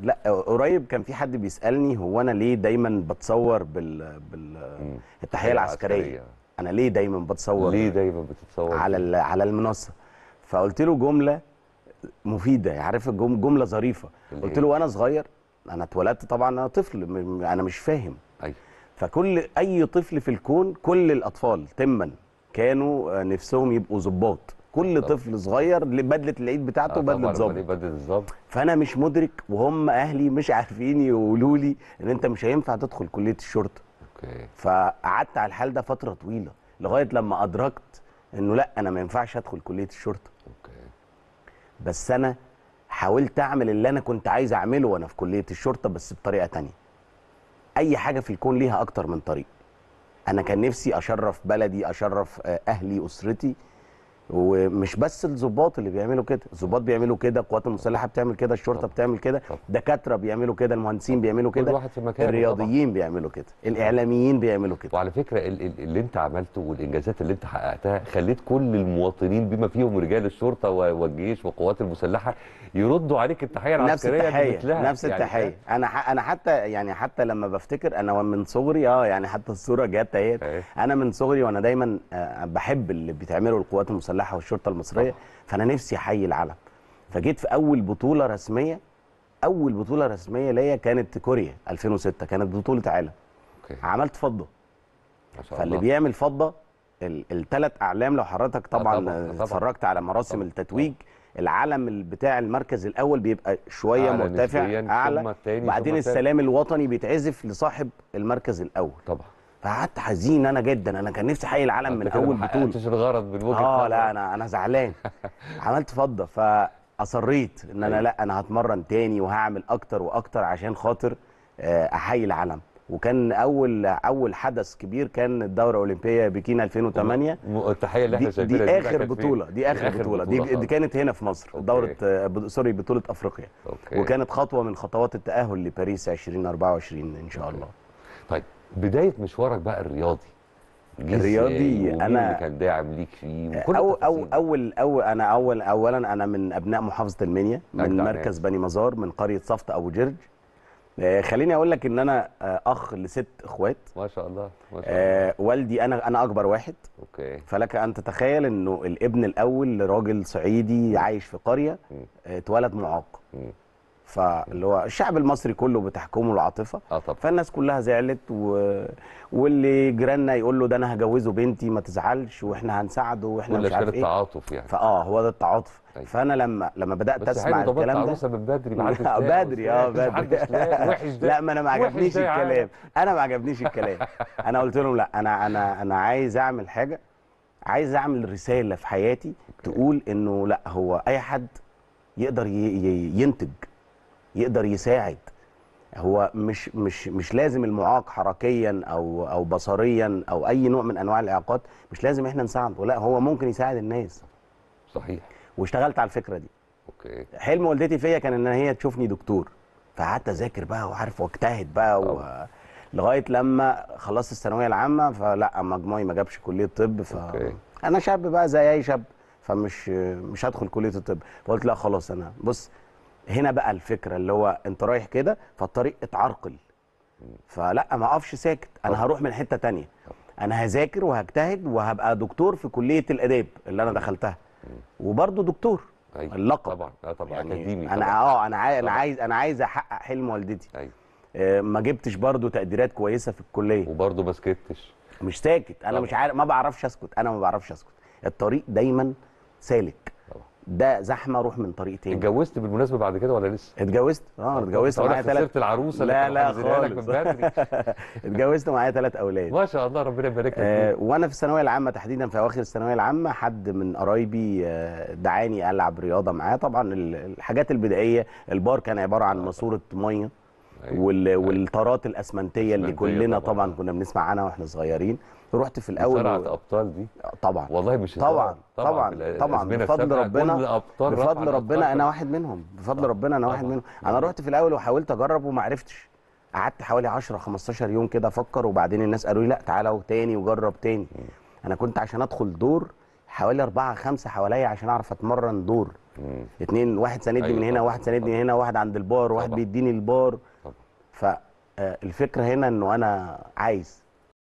لا قريب كان في حد بيسالني هو انا ليه دايما بتصور بال بالتحيه العسكريه انا ليه دايما بتصور ليه دايما بتتصور على على المنصه فقلت له جمله مفيده عارف جمله ظريفه قلت له وانا صغير انا اتولدت طبعا انا طفل انا مش فاهم فكل اي طفل في الكون كل الاطفال تما كانوا آه، نفسهم يبقوا ظباط كل طبعا. طفل صغير لبدله العيد بتاعته آه، بدله ظابط بدله فانا مش مدرك وهم اهلي مش عارفين يقولوا لي ان انت مش هينفع تدخل كليه الشرطه اوكي فقعدت على الحال ده فتره طويله لغايه لما ادركت انه لا انا ما ينفعش ادخل كليه الشرطه اوكي بس انا حاولت اعمل اللي انا كنت عايز اعمله وانا في كليه الشرطه بس بطريقه تانية اي حاجه في الكون ليها اكتر من طريق انا كان نفسي اشرف بلدي اشرف آه، اهلي اسرتي ومش بس الظباط اللي بيعملوا كده الظباط بيعملوا كده القوات المسلحه بتعمل كده الشرطه بتعمل كده دكاتره بيعملوا كده المهندسين بيعملوا كده الرياضيين بيعملوا كده الاعلاميين بيعملوا كده وعلى فكره اللي انت عملته والانجازات اللي انت حققتها خليت كل المواطنين بما فيهم رجال الشرطه والجيش والقوات المسلحه يردوا عليك التحيه العسكريه نفس يعني التحيه نفس التحيه يعني انا انا حتى يعني حتى لما بفتكر انا من صغري اه يعني حتى الصوره جت اهي إيه؟ انا من صغري وانا دايما آه، بحب اللي بتعمله القوات المسلحه المسلحه والشرطه المصريه فانا نفسي احيي العلم فجيت في اول بطوله رسميه اول بطوله رسميه ليا كانت كوريا 2006 كانت بطوله عالم أوكي. عملت فضه فاللي بيعمل فضه الثلاث اعلام لو حضرتك طبعا اتفرجت على مراسم طبعًا. التتويج العلم بتاع المركز الاول بيبقى شويه مرتفع اعلى بعدين السلام الوطني بيتعزف لصاحب المركز الاول طبعا فقعدت حزين انا جدا انا كان نفسي احيي العالم من اول بطوله انت الغرض بالوجه اه لا انا انا زعلان عملت فضه فاصريت ان انا أيوة. لا انا هتمرن تاني وهعمل اكتر واكتر عشان خاطر آه، احيي العالم وكان اول اول حدث كبير كان الدوره الاولمبيه بكين 2008 التحيه اللي احنا شايفينها دي, دي, آخر بطوله دي اخر بطوله دي, دي كانت هنا في مصر أوكي. دوره آه، سوري بطوله افريقيا أوكي. وكانت خطوه من خطوات التاهل لباريس 2024 ان شاء أوكي. الله طيب بدايه مشوارك بقى الرياضي الرياضي انا اللي كان داعم ليك فيه وكل أو أو اول اول انا اول اولا انا من ابناء محافظه المنيا من مركز بني مزار من قريه صفت ابو جرج آه، خليني اقول لك ان انا آه، اخ لست اخوات ما شاء الله ما شاء آه، الله آه والدي انا انا اكبر واحد اوكي فلك ان تتخيل انه الابن الاول لراجل صعيدي عايش في قريه اتولد معاق فاللي هو الشعب المصري كله بتحكمه العاطفه آه طبعا. فالناس كلها زعلت و... واللي جيراننا يقول له ده انا هجوزه بنتي ما تزعلش واحنا هنساعده واحنا مش عارف ايه التعاطف يعني فاه هو ده التعاطف أيه. فانا لما لما بدات اسمع الكلام ده من بدري معاك بدري اه بدري وحش ده لا ما انا ما عجبنيش الكلام انا ما عجبنيش الكلام انا قلت لهم لا انا انا انا عايز اعمل حاجه عايز اعمل رساله في حياتي تقول انه لا هو اي حد يقدر ينتج يقدر يساعد هو مش مش مش لازم المعاق حركيا او او بصريا او اي نوع من انواع الاعاقات مش لازم احنا نساعده لا هو ممكن يساعد الناس صحيح واشتغلت على الفكره دي اوكي حلم والدتي فيا كان ان هي تشوفني دكتور فقعدت اذاكر بقى وعارف واجتهد بقى و... لغايه لما خلصت الثانويه العامه فلا مجموعي ما جابش كليه طب ف أوكي. انا شاب بقى زي اي شاب فمش مش هدخل كليه الطب فقلت لا خلاص انا بص هنا بقى الفكره اللي هو انت رايح كده فالطريق اتعرقل فلا ما اقفش ساكت انا هروح من حته تانية انا هذاكر وهجتهد وهبقى دكتور في كليه الاداب اللي انا دخلتها وبرضه دكتور أيوة. اللقب طبعا اه طبعا يعني اكاديمي انا اه انا عايز انا عايز انا عايز احقق حلم والدتي ايوه آه، ما جبتش برضه تقديرات كويسه في الكليه وبرضه ما سكتش مش ساكت انا مش عارف ما بعرفش اسكت انا ما بعرفش اسكت الطريق دايما سالك ده زحمه روح من طريق تاني اتجوزت بالمناسبه بعد كده ولا لسه اتجوزت اه اتجوزت معايا ثلاث تلت... العروسه لا لا خالص اتجوزت معايا ثلاث اولاد ما شاء الله ربنا يبارك لك آه وانا في الثانويه العامه تحديدا في اواخر الثانويه العامه حد من قرايبي آه دعاني العب رياضه معاه طبعا الحاجات البدائيه البار كان عباره عن آه. ماسوره ميه أيوة. أيوة. والطارات الاسمنتيه اللي كلنا طبعا كنا بنسمع عنها واحنا صغيرين رحت في الاول صنعت و... ابطال دي طبعا والله مش طبعا طبعا طبعا, طبعا بفضل ربنا بفضل ربنا انا واحد منهم بفضل طبعا. ربنا انا واحد منهم انا رحت في الاول وحاولت اجرب وما عرفتش قعدت حوالي 10 15 يوم كده افكر وبعدين الناس قالوا لي لا تعالى تاني وجرب تاني انا كنت عشان ادخل دور حوالي أربعة خمسة حواليا عشان أعرف أتمرن دور مم. اتنين واحد ساندني أيوة من هنا واحد ساندني من هنا واحد عند البار واحد بيديني البار فالفكرة آه، هنا أنه أنا عايز